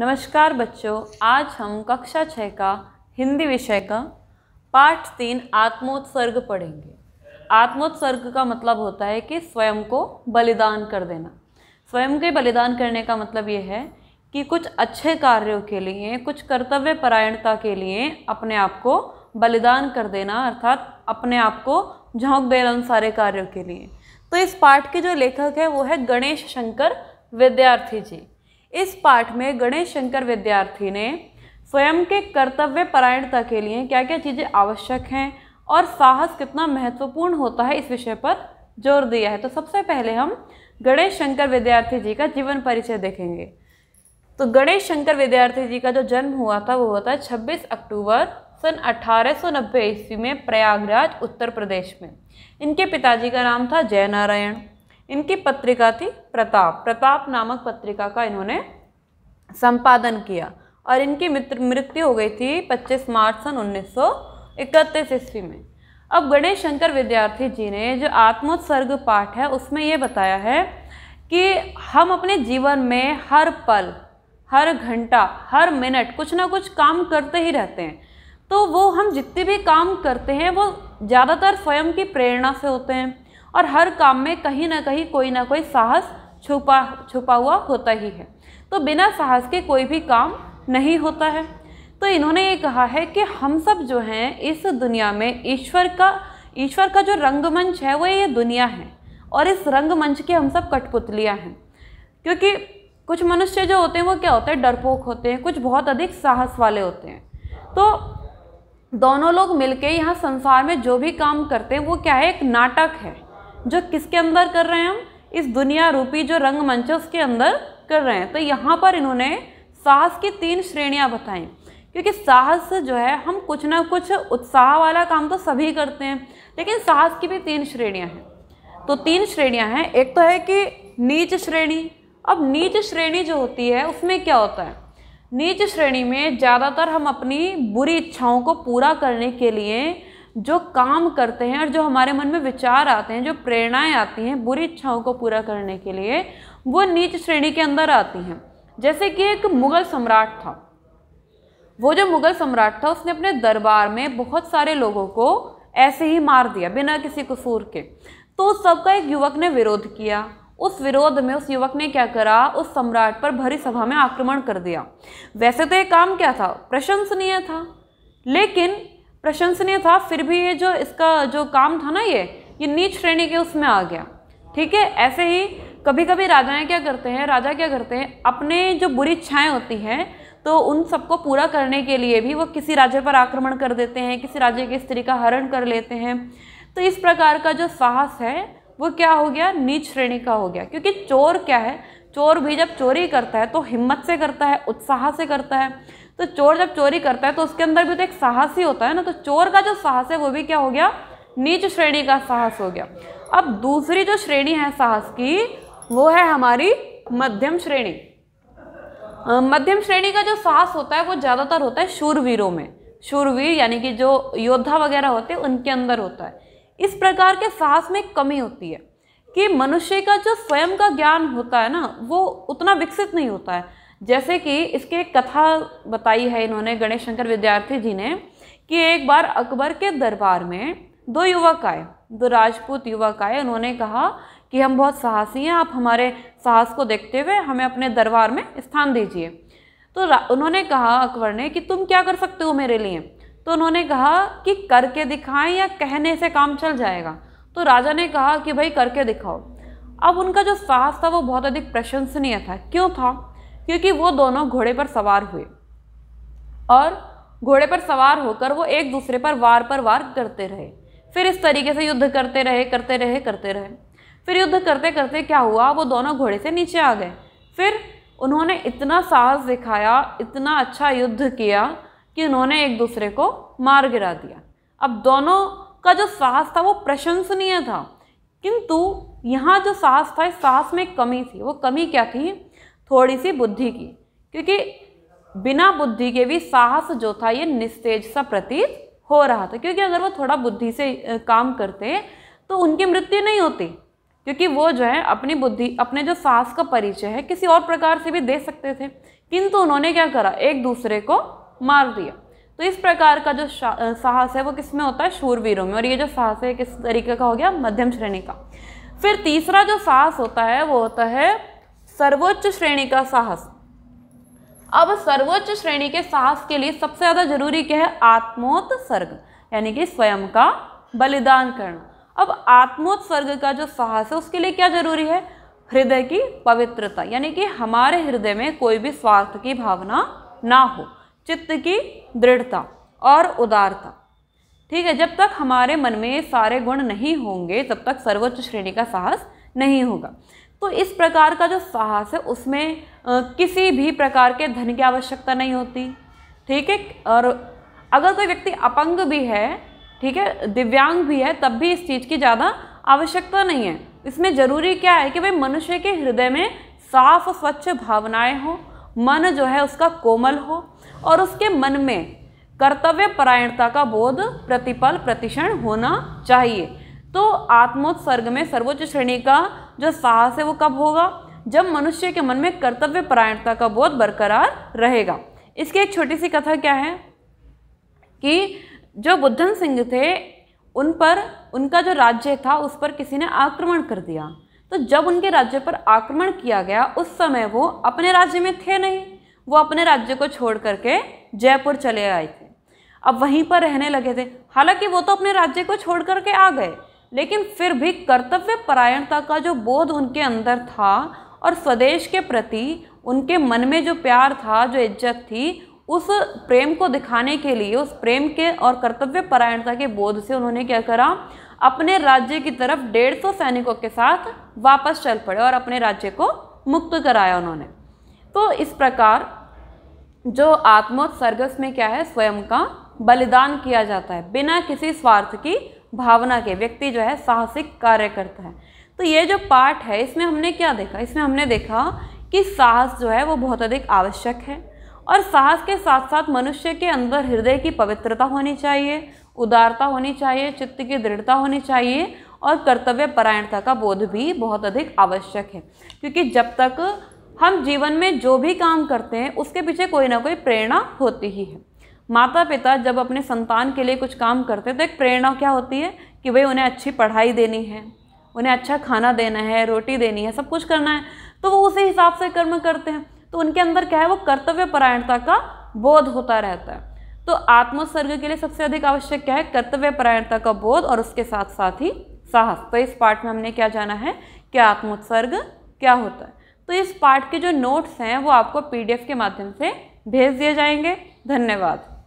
नमस्कार बच्चों आज हम कक्षा छः का हिंदी विषय का पाठ तीन आत्मोत्सर्ग पढ़ेंगे आत्मोत्सर्ग का मतलब होता है कि स्वयं को बलिदान कर देना स्वयं के बलिदान करने का मतलब ये है कि कुछ अच्छे कार्यों के लिए कुछ कर्तव्य परायणता के लिए अपने आप को बलिदान कर देना अर्थात अपने आप को झोंक देना उन सारे कार्यों के लिए तो इस पाठ के जो लेखक है वो है गणेश शंकर विद्यार्थी जी इस पाठ में गणेश शंकर विद्यार्थी ने स्वयं के कर्तव्य परायणता के लिए क्या क्या चीज़ें आवश्यक हैं और साहस कितना महत्वपूर्ण होता है इस विषय पर जोर दिया है तो सबसे पहले हम गणेश शंकर विद्यार्थी जी का जीवन परिचय देखेंगे तो गणेश शंकर विद्यार्थी जी का जो जन्म हुआ था वो हुआ था 26 अक्टूबर सन अठारह ईस्वी में प्रयागराज उत्तर प्रदेश में इनके पिताजी का नाम था जयनारायण इनकी पत्रिका थी प्रताप प्रताप नामक पत्रिका का इन्होंने संपादन किया और इनकी मित्र मृत्यु हो गई थी 25 मार्च सन उन्नीस ईस्वी में अब गणेश शंकर विद्यार्थी जी ने जो आत्मोत्सर्ग पाठ है उसमें ये बताया है कि हम अपने जीवन में हर पल हर घंटा हर मिनट कुछ ना कुछ काम करते ही रहते हैं तो वो हम जितने भी काम करते हैं वो ज़्यादातर स्वयं की प्रेरणा से होते हैं और हर काम में कहीं ना कहीं कोई ना कोई साहस छुपा छुपा हुआ होता ही है तो बिना साहस के कोई भी काम नहीं होता है तो इन्होंने ये कहा है कि हम सब जो हैं इस दुनिया में ईश्वर का ईश्वर का जो रंगमंच है वो ये दुनिया है और इस रंगमंच की हम सब कठपुतलियाँ हैं क्योंकि कुछ मनुष्य जो होते हैं वो क्या होते हैं डरपोक होते हैं कुछ बहुत अधिक साहस वाले होते हैं तो दोनों लोग मिलके यहाँ संसार में जो भी काम करते हैं वो क्या है एक नाटक है जो किसके अंदर कर रहे हैं हम इस दुनिया रूपी जो रंगमंच उसके अंदर कर रहे हैं तो यहाँ पर इन्होंने साहस की तीन श्रेणियाँ बताई क्योंकि साहस जो है हम कुछ ना कुछ उत्साह वाला काम तो सभी करते हैं लेकिन साहस की भी तीन श्रेणियाँ हैं तो तीन श्रेणियाँ हैं एक तो है कि नीच श्रेणी अब नीच श्रेणी जो होती है उसमें क्या होता है नीच श्रेणी में ज़्यादातर हम अपनी बुरी इच्छाओं को पूरा करने के लिए जो काम करते हैं और जो हमारे मन में विचार आते हैं जो प्रेरणाएं आती हैं बुरी इच्छाओं को पूरा करने के लिए वो नीच श्रेणी के अंदर आती हैं जैसे कि एक मुग़ल सम्राट था वो जो मुग़ल सम्राट था उसने अपने दरबार में बहुत सारे लोगों को ऐसे ही मार दिया बिना किसी कसूर के तो उस सबका एक युवक ने विरोध किया उस विरोध में उस युवक ने क्या करा उस सम्राट पर भरी सभा में आक्रमण कर दिया वैसे तो ये काम क्या था प्रशंसनीय था लेकिन प्रशंसनीय था फिर भी ये जो इसका जो काम था ना ये ये नीच श्रेणी के उसमें आ गया ठीक है ऐसे ही कभी कभी राजाएं क्या करते हैं राजा क्या करते हैं अपने जो बुरी इच्छाएँ होती हैं तो उन सबको पूरा करने के लिए भी वो किसी राज्य पर आक्रमण कर देते हैं किसी राज्य की स्त्री का हरण कर लेते हैं तो इस प्रकार का जो साहस है वो क्या हो गया नीच श्रेणी का हो गया क्योंकि चोर क्या है चोर भी जब चोरी करता है तो हिम्मत से करता है उत्साह से करता है तो चोर जब चोरी करता है तो उसके अंदर भी तो एक साहस ही होता है ना तो चोर का जो साहस है वो भी क्या हो गया नीच श्रेणी का साहस हो गया अब दूसरी जो श्रेणी है साहस की वो है हमारी मध्यम श्रेणी मध्यम श्रेणी का जो साहस होता है वो ज़्यादातर होता है शूरवीरों में शूरवीर यानी कि जो योद्धा वगैरह होते हैं उनके अंदर होता है इस प्रकार के साहस में कमी होती है कि मनुष्य का जो स्वयं का ज्ञान होता है ना वो उतना विकसित नहीं होता है जैसे कि इसके कथा बताई है इन्होंने गणेश शंकर विद्यार्थी जी ने कि एक बार अकबर के दरबार में दो युवक आए दो राजपूत युवक आए उन्होंने कहा कि हम बहुत साहसी हैं आप हमारे साहस को देखते हुए हमें अपने दरबार में स्थान दीजिए तो उन्होंने कहा अकबर ने कि तुम क्या कर सकते हो मेरे लिए तो उन्होंने कहा कि करके दिखाएं या कहने से काम चल जाएगा तो राजा ने कहा कि भाई करके दिखाओ अब उनका जो साहस था वो बहुत अधिक प्रशंसनीय था क्यों था क्योंकि वो दोनों घोड़े पर सवार हुए और घोड़े पर सवार होकर वो एक दूसरे पर वार पर वार करते रहे फिर इस तरीके से युद्ध करते रहे करते रहे करते रहे फिर युद्ध करते करते क्या हुआ वो दोनों घोड़े से नीचे आ गए फिर उन्होंने इतना साहस दिखाया इतना अच्छा युद्ध किया कि उन्होंने एक दूसरे को मार गिरा दिया अब दोनों का जो साहस था वो प्रशंसनीय था किंतु यहाँ जो साहस था इस साहस में कमी थी वो कमी क्या थी थोड़ी सी बुद्धि की क्योंकि बिना बुद्धि के भी साहस जो था ये निस्तेज सा प्रतीत हो रहा था क्योंकि अगर वो थोड़ा बुद्धि से काम करते तो उनकी मृत्यु नहीं होती क्योंकि वो जो है अपनी बुद्धि अपने जो साहस का परिचय है किसी और प्रकार से भी दे सकते थे किंतु उन्होंने क्या करा एक दूसरे को मार दिया तो इस प्रकार का जो साहस है वो किस में होता है शूरवीरों में और ये जो साहस है किस तरीके का हो गया मध्यम श्रेणी का फिर तीसरा जो साहस होता है वो होता है सर्वोच्च श्रेणी का साहस अब सर्वोच्च श्रेणी के साहस के लिए सबसे ज़्यादा जरूरी क्या है आत्मोत्सर्ग यानी कि स्वयं का बलिदान करना अब आत्मोत्सर्ग का जो साहस है उसके लिए क्या जरूरी है हृदय की पवित्रता यानी कि हमारे हृदय में कोई भी स्वार्थ की भावना ना हो चित्त की दृढ़ता और उदारता ठीक है जब तक हमारे मन में ये सारे गुण नहीं होंगे तब तक सर्वोच्च श्रेणी का साहस नहीं होगा तो इस प्रकार का जो साहस है उसमें आ, किसी भी प्रकार के धन की आवश्यकता नहीं होती ठीक है और अगर कोई व्यक्ति अपंग भी है ठीक है दिव्यांग भी है तब भी इस चीज़ की ज़्यादा आवश्यकता नहीं है इसमें ज़रूरी क्या है कि भाई मनुष्य के हृदय में साफ स्वच्छ भावनाएं हो मन जो है उसका कोमल हो और उसके मन में कर्तव्य परायणता का बोध प्रतिपल प्रतिषण होना चाहिए तो आत्मोत्सर्ग में सर्वोच्च श्रेणी का जो साहस है वो कब होगा जब मनुष्य के मन में कर्तव्य परायणता का बोध बरकरार रहेगा इसकी एक छोटी सी कथा क्या है कि जो बुद्धन सिंह थे उन पर उनका जो राज्य था उस पर किसी ने आक्रमण कर दिया तो जब उनके राज्य पर आक्रमण किया गया उस समय वो अपने राज्य में थे नहीं वो अपने राज्य को छोड़ करके जयपुर चले आए थे अब वहीं पर रहने लगे थे हालांकि वो तो अपने राज्य को छोड़ करके आ गए लेकिन फिर भी कर्तव्य परायणता का जो बोध उनके अंदर था और स्वदेश के प्रति उनके मन में जो प्यार था जो इज्जत थी उस प्रेम को दिखाने के लिए उस प्रेम के और कर्तव्य परायणता के बोध से उन्होंने क्या करा अपने राज्य की तरफ डेढ़ सौ सैनिकों के साथ वापस चल पड़े और अपने राज्य को मुक्त कराया उन्होंने तो इस प्रकार जो आत्मोत्सर्गस में क्या है स्वयं का बलिदान किया जाता है बिना किसी स्वार्थ की भावना के व्यक्ति जो है साहसिक कार्य करता है तो ये जो पाठ है इसमें हमने क्या देखा इसमें हमने देखा कि साहस जो है वो बहुत अधिक आवश्यक है और साहस के साथ साथ मनुष्य के अंदर हृदय की पवित्रता होनी चाहिए उदारता होनी चाहिए चित्त की दृढ़ता होनी चाहिए और कर्तव्य परायणता का बोध भी बहुत अधिक आवश्यक है क्योंकि जब तक हम जीवन में जो भी काम करते हैं उसके पीछे कोई ना कोई प्रेरणा होती ही है माता पिता जब अपने संतान के लिए कुछ काम करते हैं तो एक प्रेरणा क्या होती है कि भाई उन्हें अच्छी पढ़ाई देनी है उन्हें अच्छा खाना देना है रोटी देनी है सब कुछ करना है तो वो उसी हिसाब से कर्म करते हैं तो उनके अंदर क्या है वो कर्तव्य परायणता का बोध होता रहता है तो आत्मोत्सर्ग के लिए सबसे अधिक आवश्यक क्या है कर्तव्य परायणता का बोध और उसके साथ साथ ही साहस तो इस पार्ट में हमने क्या जाना है कि आत्मोत्सर्ग क्या होता है तो इस पार्ट के जो नोट्स हैं वो आपको पीडीएफ के माध्यम से भेज दिए जाएंगे धन्यवाद